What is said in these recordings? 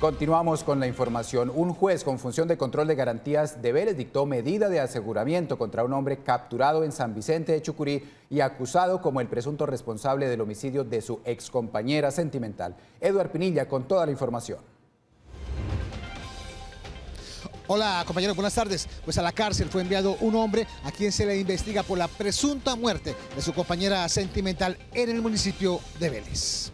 Continuamos con la información. Un juez con función de control de garantías de Vélez dictó medida de aseguramiento contra un hombre capturado en San Vicente de Chucurí y acusado como el presunto responsable del homicidio de su excompañera sentimental. Eduard Pinilla con toda la información. Hola compañeros, buenas tardes. Pues a la cárcel fue enviado un hombre a quien se le investiga por la presunta muerte de su compañera sentimental en el municipio de Vélez.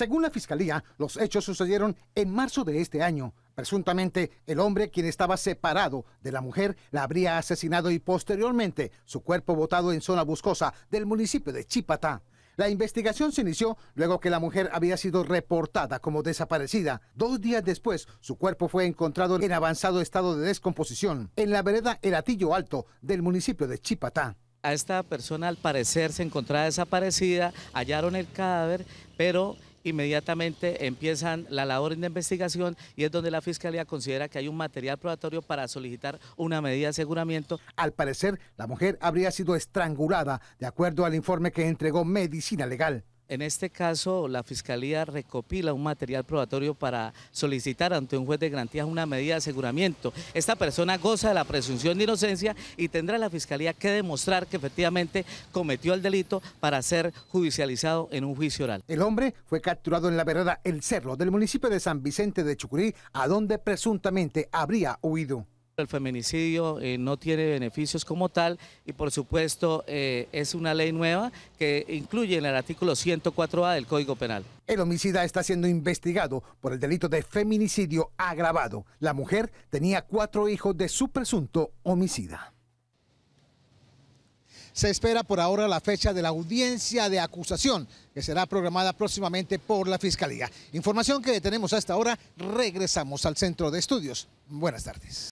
Según la fiscalía, los hechos sucedieron en marzo de este año. Presuntamente, el hombre quien estaba separado de la mujer la habría asesinado y posteriormente su cuerpo botado en zona boscosa del municipio de Chipatá. La investigación se inició luego que la mujer había sido reportada como desaparecida. Dos días después, su cuerpo fue encontrado en avanzado estado de descomposición en la vereda El Atillo Alto del municipio de Chipatá. A esta persona al parecer se encontraba desaparecida, hallaron el cadáver, pero inmediatamente empiezan la labor de investigación y es donde la Fiscalía considera que hay un material probatorio para solicitar una medida de aseguramiento. Al parecer, la mujer habría sido estrangulada, de acuerdo al informe que entregó Medicina Legal. En este caso, la Fiscalía recopila un material probatorio para solicitar ante un juez de garantías una medida de aseguramiento. Esta persona goza de la presunción de inocencia y tendrá la Fiscalía que demostrar que efectivamente cometió el delito para ser judicializado en un juicio oral. El hombre fue capturado en la vereda El Cerro del municipio de San Vicente de Chucurí, a donde presuntamente habría huido. El feminicidio eh, no tiene beneficios como tal y por supuesto eh, es una ley nueva que incluye en el artículo 104A del Código Penal. El homicida está siendo investigado por el delito de feminicidio agravado. La mujer tenía cuatro hijos de su presunto homicida. Se espera por ahora la fecha de la audiencia de acusación, que será programada próximamente por la Fiscalía. Información que tenemos hasta ahora, regresamos al Centro de Estudios. Buenas tardes.